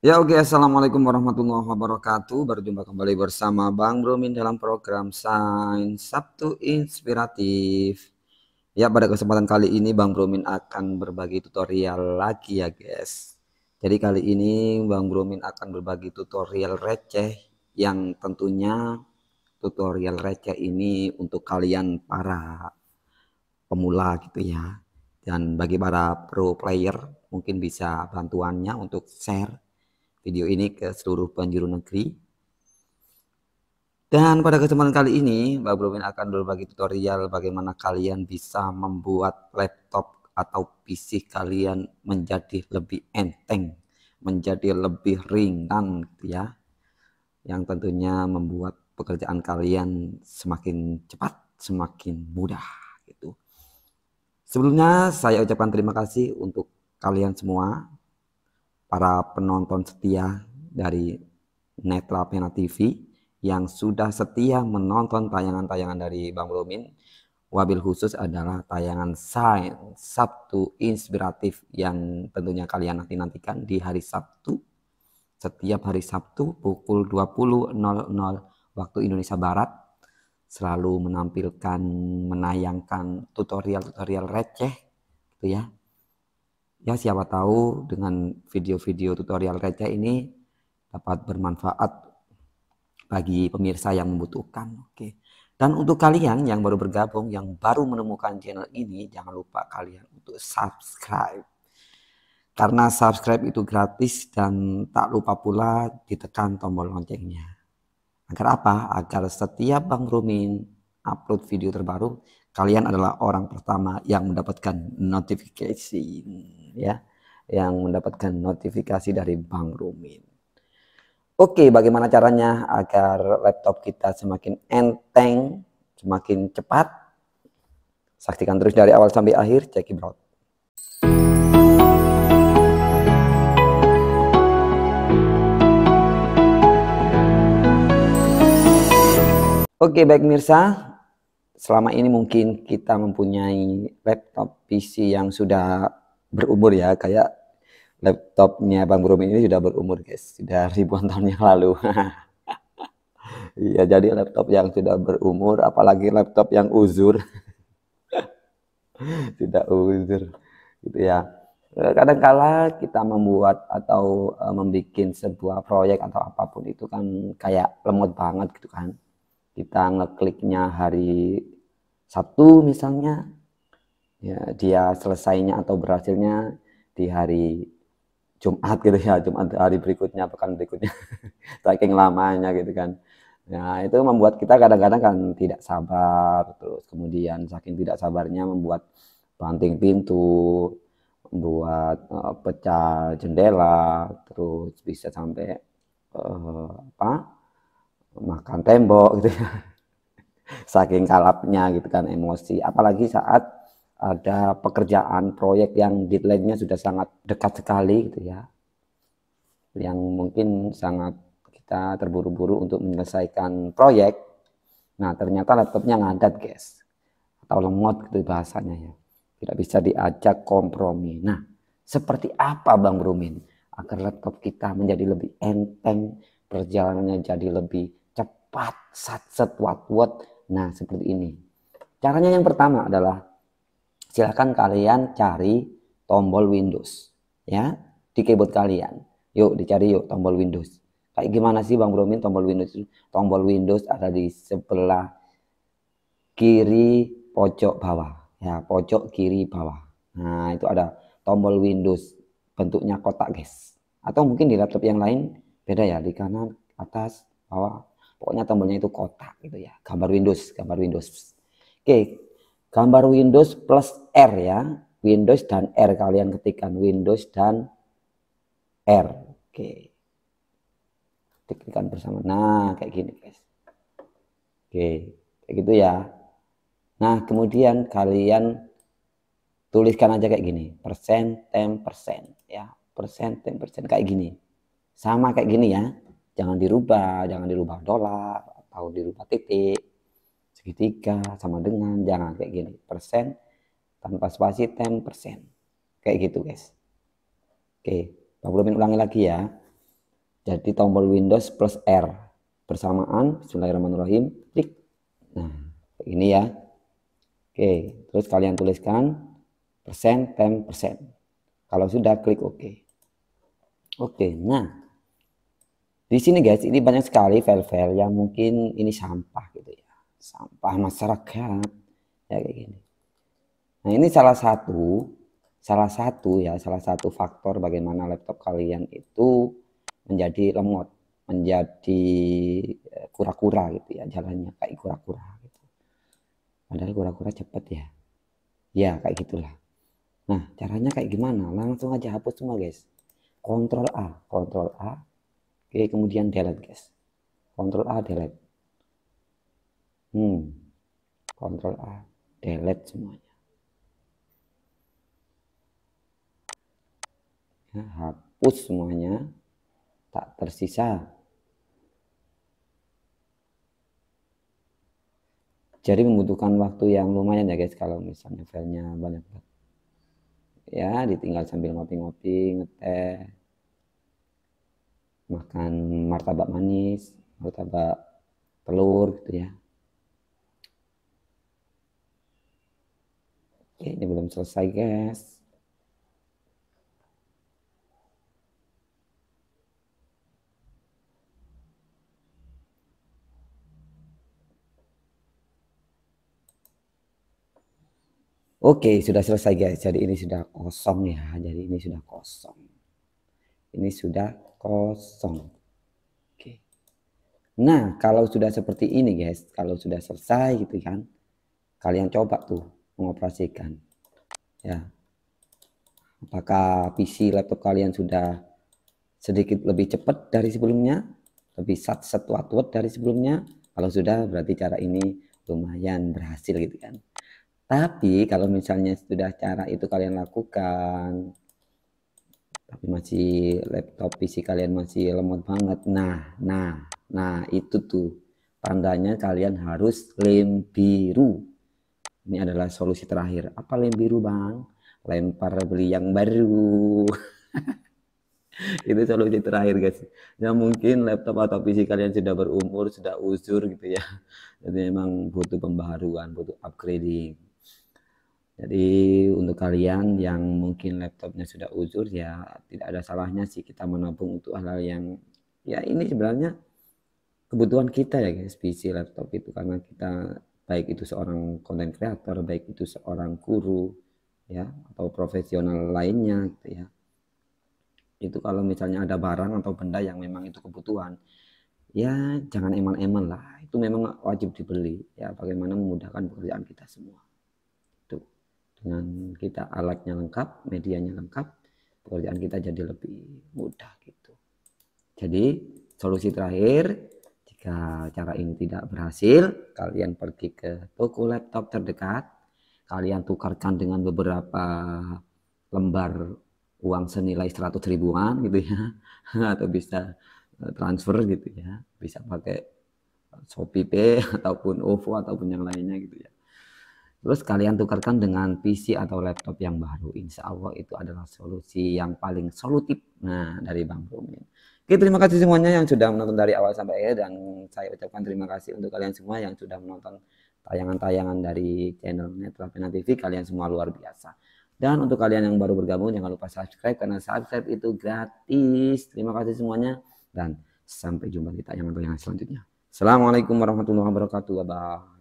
Ya oke okay. Assalamualaikum warahmatullahi wabarakatuh Berjumpa kembali bersama Bang Bromin dalam program Sains Sabtu Inspiratif Ya pada kesempatan kali ini Bang Bromin akan berbagi tutorial lagi ya guys Jadi kali ini Bang Bromin akan berbagi tutorial receh Yang tentunya tutorial receh ini untuk kalian para pemula gitu ya Dan bagi para pro player mungkin bisa bantuannya untuk share video ini ke seluruh penjuru negeri. Dan pada kesempatan kali ini, Mbak Blumin akan berbagi tutorial bagaimana kalian bisa membuat laptop atau PC kalian menjadi lebih enteng, menjadi lebih ringan ya. Yang tentunya membuat pekerjaan kalian semakin cepat, semakin mudah gitu. Sebelumnya saya ucapkan terima kasih untuk kalian semua para penonton setia dari Netra Pena TV yang sudah setia menonton tayangan-tayangan dari Bang Romin. Wabil khusus adalah tayangan sains Sabtu inspiratif yang tentunya kalian nanti nantikan di hari Sabtu. Setiap hari Sabtu pukul 20.00 waktu Indonesia Barat selalu menampilkan menayangkan tutorial-tutorial receh gitu ya ya siapa tahu dengan video-video tutorial receh ini dapat bermanfaat bagi pemirsa yang membutuhkan. Oke. Dan untuk kalian yang baru bergabung, yang baru menemukan channel ini, jangan lupa kalian untuk subscribe. Karena subscribe itu gratis dan tak lupa pula ditekan tombol loncengnya. Agar apa? Agar setiap Bang Rumin upload video terbaru, kalian adalah orang pertama yang mendapatkan notifikasi ya yang mendapatkan notifikasi dari Bang Rumin. Oke, bagaimana caranya agar laptop kita semakin enteng, semakin cepat? Saksikan terus dari awal sampai akhir, cek out. Oke, baik mirsa. Selama ini mungkin kita mempunyai laptop PC yang sudah berumur ya kayak laptopnya Bang Brum ini sudah berumur guys sudah ribuan tahun yang lalu Iya, jadi laptop yang sudah berumur, apalagi laptop yang uzur, tidak uzur, gitu ya. Eh, kadangkala kita membuat atau uh, eh, membuat sebuah proyek atau apapun itu kan kayak lemot banget gitu kan. Kita ngekliknya hari Sabtu misalnya, ya dia selesainya atau berhasilnya di hari Jumat gitu ya Jumat hari berikutnya pekan berikutnya saking lamanya gitu kan Nah, itu membuat kita kadang-kadang kan tidak sabar, terus kemudian saking tidak sabarnya membuat banting pintu, membuat uh, pecah jendela, terus bisa sampai uh, apa? makan tembok gitu ya. saking kalapnya gitu kan emosi, apalagi saat ada pekerjaan proyek yang deadline-nya sudah sangat dekat sekali gitu ya. Yang mungkin sangat kita terburu-buru untuk menyelesaikan proyek. Nah, ternyata laptopnya ngadat, guys. Atau lemot gitu bahasanya ya. Tidak bisa diajak kompromi. Nah, seperti apa Bang Brumin agar laptop kita menjadi lebih enteng, perjalanannya jadi lebih cepat, set wat-wat. Nah, seperti ini. Caranya yang pertama adalah silahkan kalian cari tombol Windows ya di keyboard kalian yuk dicari yuk tombol Windows kayak gimana sih Bang Bromin tombol Windows tombol Windows ada di sebelah kiri pojok bawah ya pojok kiri bawah nah itu ada tombol Windows bentuknya kotak guys atau mungkin di laptop yang lain beda ya di kanan atas bawah pokoknya tombolnya itu kotak gitu ya gambar Windows gambar Windows oke gambar Windows plus R ya. Windows dan R kalian ketikkan Windows dan R. Oke. Ketikkan bersama. Nah, kayak gini, guys. Oke, kayak gitu ya. Nah, kemudian kalian tuliskan aja kayak gini, persen tem persen ya, persen tem persen kayak gini. Sama kayak gini ya. Jangan dirubah, jangan dirubah dolar atau dirubah titik segitiga sama dengan jangan kayak gini persen tanpa spasi ten persen kayak gitu guys oke Pak Blomin ulangi lagi ya jadi tombol Windows plus R bersamaan Bismillahirrahmanirrahim klik nah kayak ya oke terus kalian tuliskan persen ten persen kalau sudah klik OK oke nah di sini guys ini banyak sekali file-file yang mungkin ini sampah gitu ya sampah masyarakat ya kayak gini. Nah ini salah satu salah satu ya salah satu faktor bagaimana laptop kalian itu menjadi lemot, menjadi eh, kura-kura gitu ya jalannya kayak kura-kura gitu. Padahal kura-kura cepet ya, ya kayak gitulah. Nah caranya kayak gimana? Langsung aja hapus semua guys. Ctrl A, Ctrl A, oke kemudian delete guys. Ctrl A delete Hmm. Kontrol A, delete semuanya. Ya, hapus semuanya, tak tersisa. Jadi membutuhkan waktu yang lumayan ya guys kalau misalnya filenya banyak banget. Ya, ditinggal sambil ngopi-ngopi, ngeteh, makan martabak manis, martabak telur gitu ya. Oke, ini belum selesai, guys. Oke, sudah selesai guys. Jadi ini sudah kosong ya. Jadi ini sudah kosong. Ini sudah kosong. Oke. Nah, kalau sudah seperti ini guys, kalau sudah selesai gitu kan, kalian coba tuh mengoperasikan. Ya. Apakah PC laptop kalian sudah sedikit lebih cepat dari sebelumnya? Lebih sat satu watt dari sebelumnya? Kalau sudah berarti cara ini lumayan berhasil gitu kan. Tapi kalau misalnya sudah cara itu kalian lakukan tapi masih laptop PC kalian masih lemot banget. Nah, nah, nah itu tuh tandanya kalian harus lem biru. Ini adalah solusi terakhir. Apa lem biru bang? Lempar beli yang baru. itu solusi terakhir guys. Ya mungkin laptop atau PC kalian sudah berumur, sudah usur gitu ya. Jadi memang butuh pembaharuan, butuh upgrading. Jadi untuk kalian yang mungkin laptopnya sudah usur ya tidak ada salahnya sih kita menabung untuk hal-hal yang ya ini sebenarnya kebutuhan kita ya guys PC laptop itu karena kita baik itu seorang konten kreator, baik itu seorang guru, ya atau profesional lainnya, gitu ya. Itu kalau misalnya ada barang atau benda yang memang itu kebutuhan, ya jangan eman-eman lah. Itu memang wajib dibeli. Ya bagaimana memudahkan pekerjaan kita semua. Itu dengan kita alatnya lengkap, medianya lengkap, pekerjaan kita jadi lebih mudah gitu. Jadi solusi terakhir jika cara ini tidak berhasil, kalian pergi ke toko laptop terdekat, kalian tukarkan dengan beberapa lembar uang senilai 100 ribuan gitu ya, atau bisa eh, transfer gitu ya, bisa pakai eh, Shopee Pay ataupun OVO ataupun yang lainnya gitu ya. Terus kalian tukarkan dengan PC atau laptop yang baru. Insya Allah itu adalah solusi yang paling solutif nah, dari Bang Rumin. Oke, terima kasih semuanya yang sudah menonton dari awal sampai akhir dan saya ucapkan terima kasih untuk kalian semua yang sudah menonton tayangan-tayangan dari channel Netral Pena TV. Kalian semua luar biasa. Dan untuk kalian yang baru bergabung jangan lupa subscribe karena subscribe itu gratis. Terima kasih semuanya dan sampai jumpa di tayangan-tayangan selanjutnya. Assalamualaikum warahmatullahi wabarakatuh. Bye.